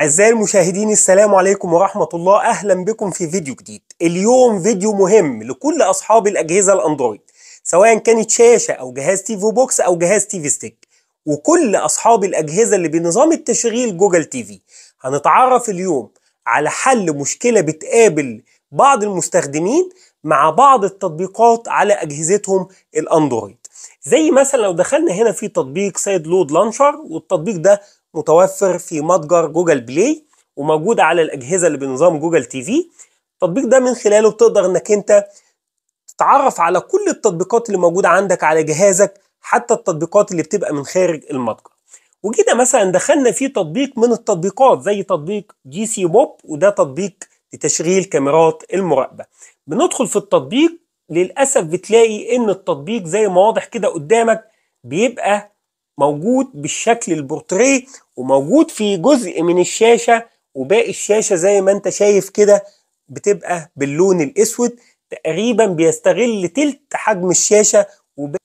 أعزائي المشاهدين السلام عليكم ورحمة الله أهلا بكم في فيديو جديد اليوم فيديو مهم لكل أصحاب الأجهزة الأندرويد سواء كانت شاشة أو جهاز تي في بوكس أو جهاز تي في ستيك وكل أصحاب الأجهزة اللي بنظام التشغيل جوجل تي في هنتعرف اليوم على حل مشكلة بتقابل بعض المستخدمين مع بعض التطبيقات على أجهزتهم الأندرويد زي مثلا لو دخلنا هنا في تطبيق سايد لود لانشر والتطبيق ده متوفر في متجر جوجل بلاي وموجود على الاجهزه اللي بنظام جوجل تي في التطبيق ده من خلاله بتقدر انك انت تتعرف على كل التطبيقات اللي موجوده عندك على جهازك حتى التطبيقات اللي بتبقى من خارج المتجر وجينا مثلا دخلنا في تطبيق من التطبيقات زي تطبيق جي سي بوب وده تطبيق لتشغيل كاميرات المراقبه بندخل في التطبيق للاسف بتلاقي ان التطبيق زي ما واضح كده قدامك بيبقى موجود بالشكل البورتريه وموجود في جزء من الشاشه وباقي الشاشه زي ما انت شايف كده بتبقى باللون الاسود تقريبا بيستغل تلت حجم الشاشه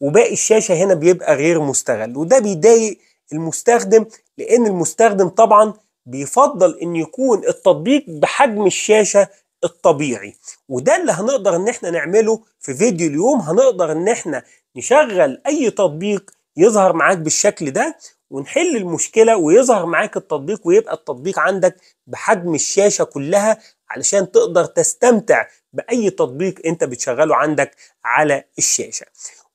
وباقي الشاشه هنا بيبقى غير مستغل وده بيضايق المستخدم لان المستخدم طبعا بيفضل ان يكون التطبيق بحجم الشاشه الطبيعي وده اللي هنقدر ان احنا نعمله في فيديو اليوم هنقدر ان احنا نشغل اي تطبيق يظهر معاك بالشكل ده ونحل المشكله ويظهر معاك التطبيق ويبقى التطبيق عندك بحجم الشاشه كلها علشان تقدر تستمتع باي تطبيق انت بتشغله عندك على الشاشه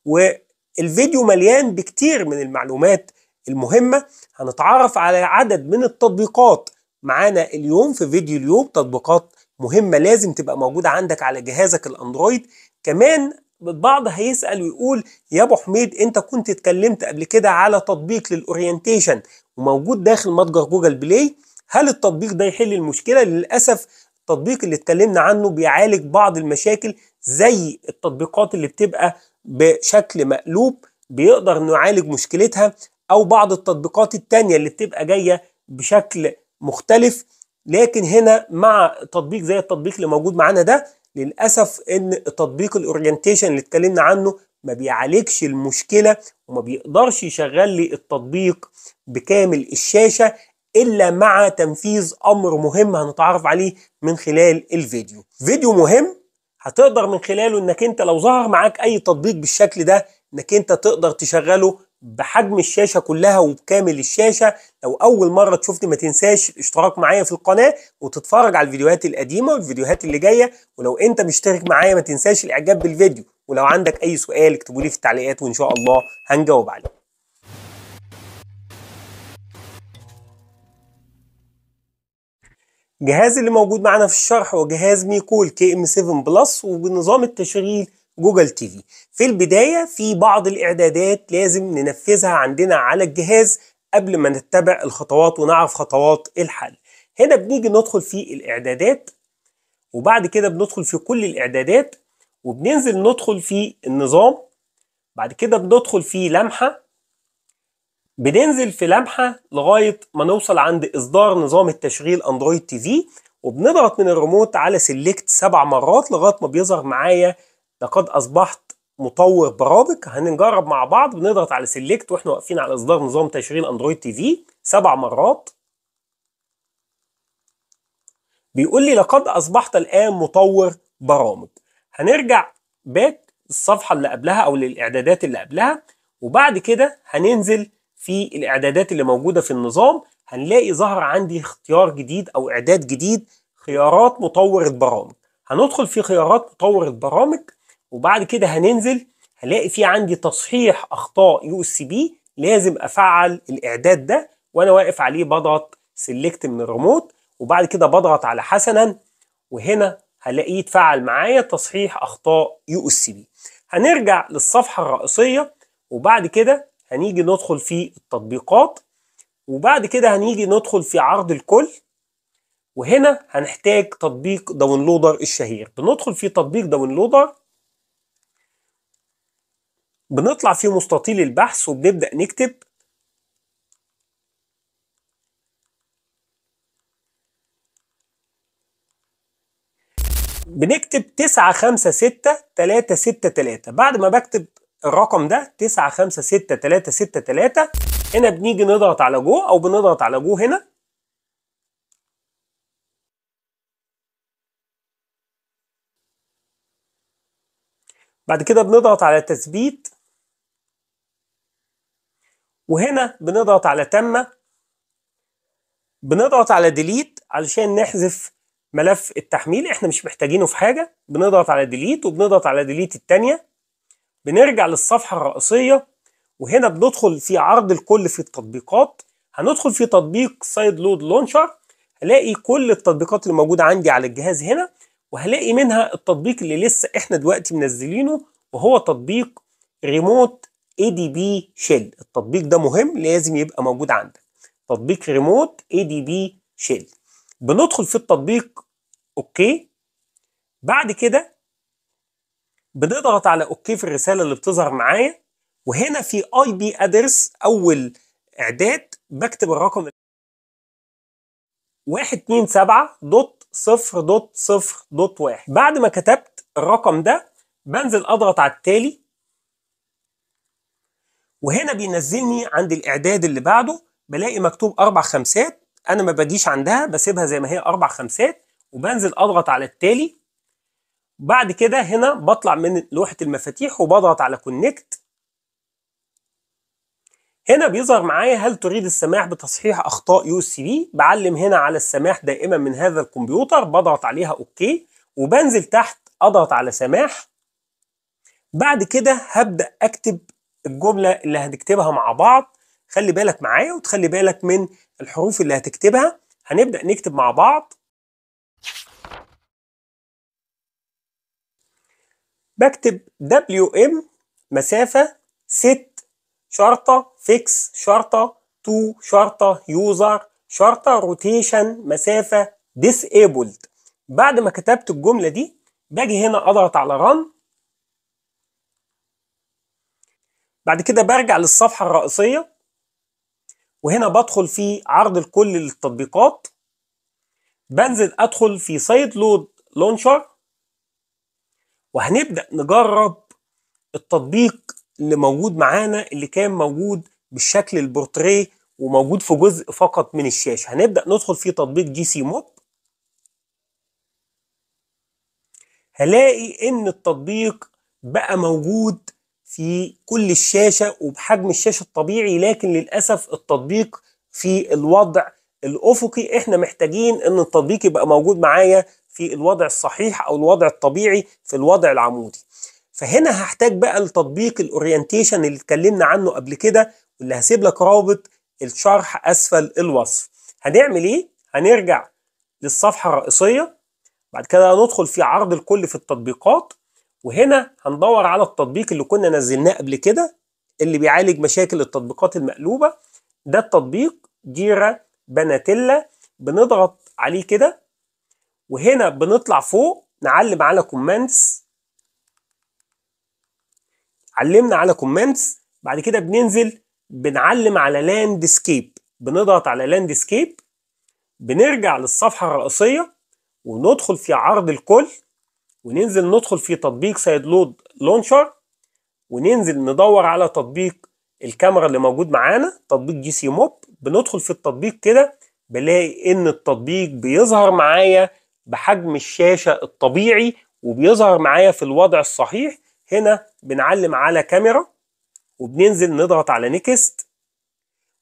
والفيديو مليان بكتير من المعلومات المهمه هنتعرف على عدد من التطبيقات معانا اليوم في فيديو اليوم تطبيقات مهمه لازم تبقى موجوده عندك على جهازك الاندرويد كمان البعض هيسأل ويقول يا ابو حميد انت كنت اتكلمت قبل كده على تطبيق للاورينتيشن وموجود داخل متجر جوجل بلاي هل التطبيق ده يحل المشكله للاسف التطبيق اللي اتكلمنا عنه بيعالج بعض المشاكل زي التطبيقات اللي بتبقى بشكل مقلوب بيقدر نعالج مشكلتها او بعض التطبيقات التانية اللي بتبقى جاية بشكل مختلف لكن هنا مع تطبيق زي التطبيق اللي موجود معانا ده للاسف ان تطبيق الاورينتيشن اللي اتكلمنا عنه ما بيعالجش المشكله وما بيقدرش يشغل لي التطبيق بكامل الشاشه الا مع تنفيذ امر مهم هنتعرف عليه من خلال الفيديو فيديو مهم هتقدر من خلاله انك انت لو ظهر معاك اي تطبيق بالشكل ده انك انت تقدر تشغله بحجم الشاشه كلها وبكامل الشاشه لو اول مره تشوفني ما تنساش الاشتراك معايا في القناه وتتفرج على الفيديوهات القديمه والفيديوهات اللي جايه ولو انت مشترك معايا ما تنساش الاعجاب بالفيديو ولو عندك اي سؤال اكتبوا لي في التعليقات وان شاء الله هنجاوب عليه الجهاز اللي موجود معانا في الشرح هو جهاز ميكول كي ام 7 بلس وبنظام التشغيل جوجل تي في في البداية في بعض الإعدادات لازم ننفذها عندنا على الجهاز قبل ما نتبع الخطوات ونعرف خطوات الحل هنا بنيجي ندخل في الإعدادات وبعد كده بندخل في كل الإعدادات وبننزل ندخل في النظام بعد كده بندخل في لمحة بننزل في لمحة لغاية ما نوصل عند إصدار نظام التشغيل أندرويد تي في وبنضغط من الريموت على سيلكت سبع مرات لغاية ما بيظهر معايا لقد أصبحت مطور برامج هنجرب مع بعض بنضغط على سيلكت واحنا واقفين على اصدار نظام تشغيل اندرويد تي في سبع مرات بيقول لي لقد اصبحت الان مطور برامج هنرجع باك الصفحه اللي قبلها او للاعدادات اللي قبلها وبعد كده هننزل في الاعدادات اللي موجوده في النظام هنلاقي ظهر عندي اختيار جديد او اعداد جديد خيارات مطور البرامج هندخل في خيارات مطور البرامج وبعد كده هننزل هلاقي في عندي تصحيح اخطاء يو اس بي لازم افعل الاعداد ده وانا واقف عليه بضغط سيلكت من الريموت وبعد كده بضغط على حسنا وهنا هلاقيه اتفعل معايا تصحيح اخطاء يو اس بي هنرجع للصفحه الرئيسيه وبعد كده هنيجي ندخل في التطبيقات وبعد كده هنيجي ندخل في عرض الكل وهنا هنحتاج تطبيق داونلودر الشهير بندخل في تطبيق داونلودر بنطلع في مستطيل البحث وبنبدأ نكتب بنكتب تسعة خمسة ستة تلاتة ستة تلاتة بعد ما بكتب الرقم ده تسعة خمسة ستة تلاتة ستة تلاتة هنا بنيجي نضغط على جو أو بنضغط على جو هنا بعد كده بنضغط على تثبيت وهنا بنضغط على تم بنضغط على ديليت علشان نحذف ملف التحميل احنا مش محتاجينه في حاجه بنضغط على ديليت وبنضغط على ديليت الثانيه بنرجع للصفحه الرئيسيه وهنا بندخل في عرض الكل في التطبيقات هندخل في تطبيق سايد لود لونشر هلاقي كل التطبيقات اللي موجوده عندي على الجهاز هنا وهلاقي منها التطبيق اللي لسه احنا دلوقتي منزلينه وهو تطبيق ريموت اي دي بي شيل التطبيق ده مهم لازم يبقى موجود عندك تطبيق ريموت اي دي بي شيل بندخل في التطبيق اوكي بعد كده بنضغط على اوكي في الرساله اللي بتظهر معايا وهنا في اي بي ادرس اول اعداد بكتب الرقم 127.0.0.1 بعد ما كتبت الرقم ده بنزل اضغط على التالي وهنا بينزلني عند الاعداد اللي بعده بلاقي مكتوب اربع خمسات انا ما بجيش عندها بسيبها زي ما هي اربع خمسات وبنزل اضغط على التالي بعد كده هنا بطلع من لوحه المفاتيح وبضغط على كونكت هنا بيظهر معايا هل تريد السماح بتصحيح اخطاء يو اس بي بعلم هنا على السماح دائما من هذا الكمبيوتر بضغط عليها اوكي وبنزل تحت اضغط على سماح بعد كده هبدا اكتب الجمله اللي هنكتبها مع بعض خلي بالك معايا وتخلي بالك من الحروف اللي هتكتبها هنبدا نكتب مع بعض بكتب دبليو ام مسافه ست شرطه فيكس شرطه تو شرطه يوزر شرطه روتيشن مسافه ديسيبلد بعد ما كتبت الجمله دي باجي هنا اضغط على رن بعد كده برجع للصفحة الرئيسية وهنا بدخل في عرض الكل للتطبيقات بنزل ادخل في سايد لود لونشر وهنبدأ نجرب التطبيق اللي موجود معانا اللي كان موجود بالشكل البورتريه وموجود في جزء فقط من الشاشة هنبدأ ندخل في تطبيق جي سي موب هلاقي ان التطبيق بقى موجود في كل الشاشة وبحجم الشاشة الطبيعي لكن للأسف التطبيق في الوضع الأفقي احنا محتاجين ان التطبيق يبقى موجود معايا في الوضع الصحيح او الوضع الطبيعي في الوضع العمودي فهنا هحتاج بقى لتطبيق الاورينتيشن اللي اتكلمنا عنه قبل كده واللي هسيب لك رابط الشرح اسفل الوصف هنعمل ايه هنرجع للصفحه الرئيسيه بعد كده ندخل في عرض الكل في التطبيقات وهنا هندور على التطبيق اللي كنا نزلناه قبل كده اللي بيعالج مشاكل التطبيقات المقلوبة ده التطبيق جيرا بناتيلا بنضغط عليه كده وهنا بنطلع فوق نعلم على كومنتس علمنا على كومنتس بعد كده بننزل بنعلم على لاند سكيب بنضغط على لاند سكيب بنرجع للصفحة الرئيسية وندخل في عرض الكل وننزل ندخل في تطبيق سايد لود لونشر وننزل ندور على تطبيق الكاميرا اللي موجود معانا تطبيق جي سي موب بندخل في التطبيق كده بلاقي ان التطبيق بيظهر معايا بحجم الشاشة الطبيعي وبيظهر معايا في الوضع الصحيح هنا بنعلم على كاميرا وبننزل نضغط على نيكست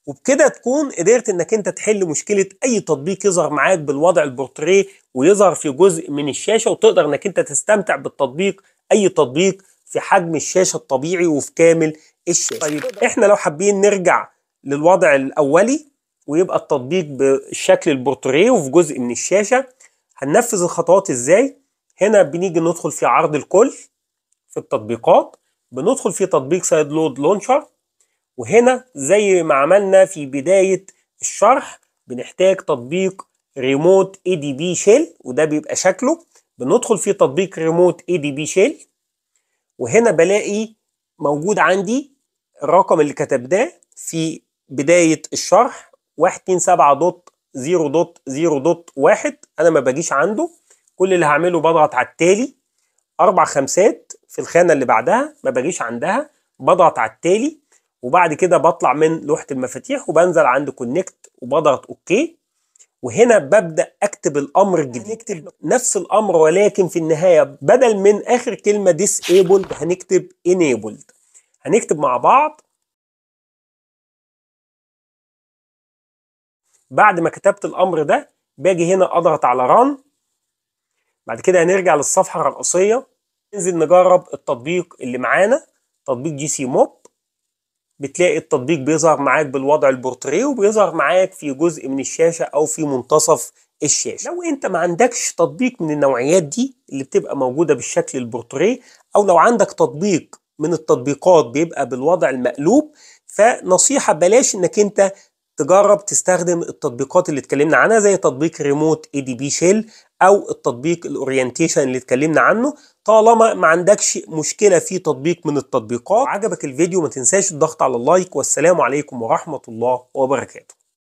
وبكده تكون قدرت انك انت تحل مشكله اي تطبيق يظهر معاك بالوضع البورتريه ويظهر في جزء من الشاشه وتقدر انك انت تستمتع بالتطبيق اي تطبيق في حجم الشاشه الطبيعي وفي كامل الشاشه طيب, طيب، احنا لو حابين نرجع للوضع الاولي ويبقى التطبيق بالشكل البورتريه وفي جزء من الشاشه هننفذ الخطوات ازاي هنا بنيجي ندخل في عرض الكل في التطبيقات بندخل في تطبيق سايد لود لونشر وهنا زي ما عملنا في بداية الشرح بنحتاج تطبيق ريموت اي دي بي شيل وده بيبقى شكله بندخل في تطبيق ريموت اي دي بي شيل وهنا بلاقي موجود عندي الرقم اللي كتبناه في بداية الشرح 127.0.0.1 أنا ما باجيش عنده كل اللي هعمله بضغط على التالي أربع خمسات في الخانة اللي بعدها ما باجيش عندها بضغط على التالي وبعد كده بطلع من لوحه المفاتيح وبنزل عند كونكت وبضغط اوكي وهنا ببدا اكتب الامر يعني الجديد هنكتب نفس الامر ولكن في النهايه بدل من اخر كلمه disabled هنكتب enabled هنكتب مع بعض بعد ما كتبت الامر ده باجي هنا اضغط على ران بعد كده هنرجع للصفحه الرئيسيه ننزل نجرب التطبيق اللي معانا تطبيق جي سي موب بتلاقي التطبيق بيظهر معاك بالوضع البورتريه وبيظهر معاك في جزء من الشاشه او في منتصف الشاشه لو انت ما عندكش تطبيق من النوعيات دي اللي بتبقى موجوده بالشكل البورتريه او لو عندك تطبيق من التطبيقات بيبقى بالوضع المقلوب فنصيحه بلاش انك انت تجرب تستخدم التطبيقات اللي اتكلمنا عنها زي تطبيق ريموت اي دي بي شيل او التطبيق الاورينتيشن اللي اتكلمنا عنه طالما ما عندكش مشكله في تطبيق من التطبيقات عجبك الفيديو ما تنساش الضغط على اللايك والسلام عليكم ورحمه الله وبركاته